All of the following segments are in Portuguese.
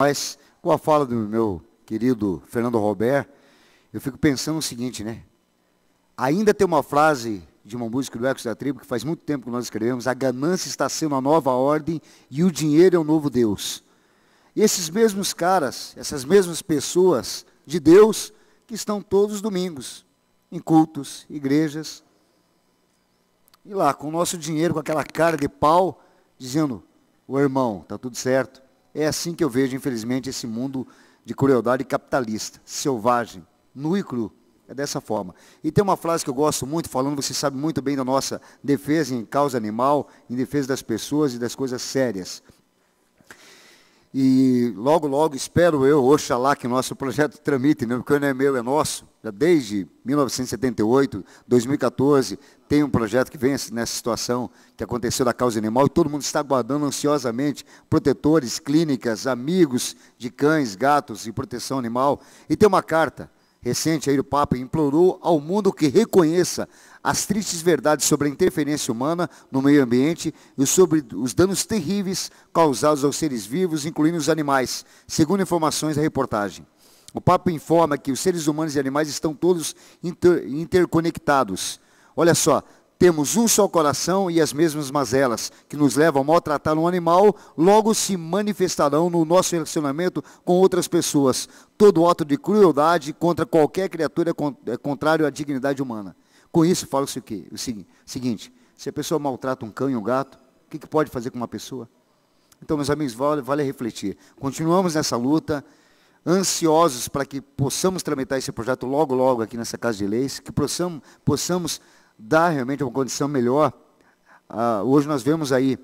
Mas com a fala do meu querido Fernando Robert, eu fico pensando o seguinte, né? Ainda tem uma frase de uma música do Ecos da Tribo que faz muito tempo que nós escrevemos: a ganância está sendo a nova ordem e o dinheiro é o novo Deus. E esses mesmos caras, essas mesmas pessoas de Deus que estão todos os domingos em cultos, igrejas, e lá com o nosso dinheiro, com aquela cara de pau, dizendo: "O irmão, tá tudo certo". É assim que eu vejo, infelizmente, esse mundo de crueldade capitalista, selvagem, nu e cru. É dessa forma. E tem uma frase que eu gosto muito, falando, você sabe muito bem da nossa defesa em causa animal, em defesa das pessoas e das coisas sérias. E logo, logo, espero eu, oxalá que nosso projeto tramite, né? porque não é meu, é nosso. Já desde 1978, 2014, tem um projeto que vem nessa situação que aconteceu da causa animal e todo mundo está aguardando ansiosamente protetores, clínicas, amigos de cães, gatos e proteção animal. E tem uma carta recente aí o Papa implorou ao mundo que reconheça as tristes verdades sobre a interferência humana no meio ambiente e sobre os danos terríveis causados aos seres vivos, incluindo os animais, segundo informações da reportagem. O Papa informa que os seres humanos e animais estão todos inter interconectados. Olha só, temos um só coração e as mesmas mazelas que nos levam a maltratar um animal, logo se manifestarão no nosso relacionamento com outras pessoas. Todo ato de crueldade contra qualquer criatura é, é contrário à dignidade humana. Com isso, fala-se o quê? O seguinte, se a pessoa maltrata um cão e um gato, o que, que pode fazer com uma pessoa? Então, meus amigos, vale, vale refletir. Continuamos nessa luta, ansiosos para que possamos tramitar esse projeto logo, logo aqui nessa Casa de Leis, que possamos, possamos dá realmente uma condição melhor. Ah, hoje nós vemos aí,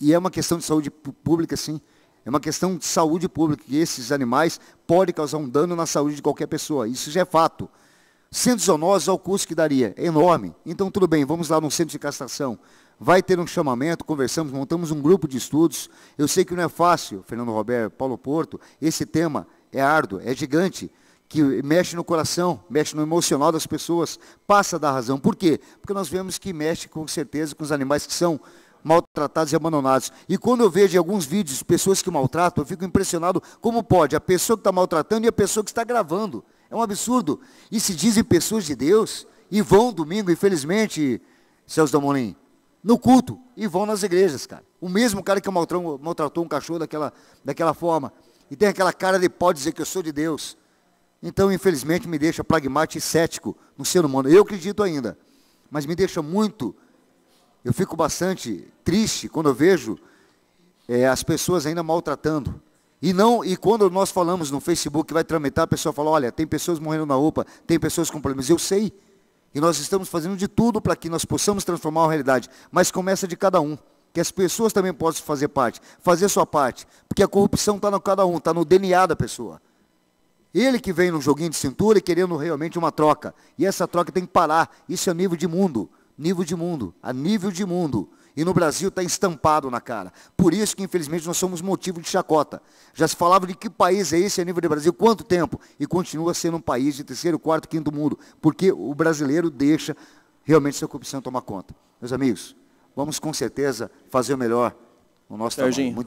e é uma questão de saúde pública, sim, é uma questão de saúde pública, que esses animais podem causar um dano na saúde de qualquer pessoa, isso já é fato. Centros é ao custo que daria, é enorme. Então, tudo bem, vamos lá no centro de castração. Vai ter um chamamento, conversamos, montamos um grupo de estudos. Eu sei que não é fácil, Fernando Roberto, Paulo Porto, esse tema é árduo, é gigante que mexe no coração, mexe no emocional das pessoas, passa da razão. Por quê? Porque nós vemos que mexe com certeza com os animais que são maltratados e abandonados. E quando eu vejo em alguns vídeos pessoas que maltratam, eu fico impressionado como pode a pessoa que está maltratando e a pessoa que está gravando. É um absurdo. E se dizem pessoas de Deus e vão domingo, infelizmente, Celso Damolim, no culto e vão nas igrejas, cara. O mesmo cara que maltratou, maltratou um cachorro daquela, daquela forma. E tem aquela cara de pode dizer que eu sou de Deus. Então, infelizmente, me deixa pragmático e cético no ser humano. Eu acredito ainda, mas me deixa muito. Eu fico bastante triste quando eu vejo é, as pessoas ainda maltratando. E não, e quando nós falamos no Facebook vai tramitar, a pessoa fala: olha, tem pessoas morrendo na UPA, tem pessoas com problemas. Eu sei. E nós estamos fazendo de tudo para que nós possamos transformar a realidade. Mas começa de cada um. Que as pessoas também possam fazer parte, fazer sua parte. Porque a corrupção está no cada um, está no DNA da pessoa. Ele que vem num joguinho de cintura querendo realmente uma troca. E essa troca tem que parar. Isso é nível de mundo. Nível de mundo. A nível de mundo. E no Brasil está estampado na cara. Por isso que, infelizmente, nós somos motivo de chacota. Já se falava de que país é esse a nível de Brasil, quanto tempo? E continua sendo um país de terceiro, quarto, quinto mundo. Porque o brasileiro deixa realmente sua corrupção tomar conta. Meus amigos, vamos com certeza fazer o melhor no nosso trabalho.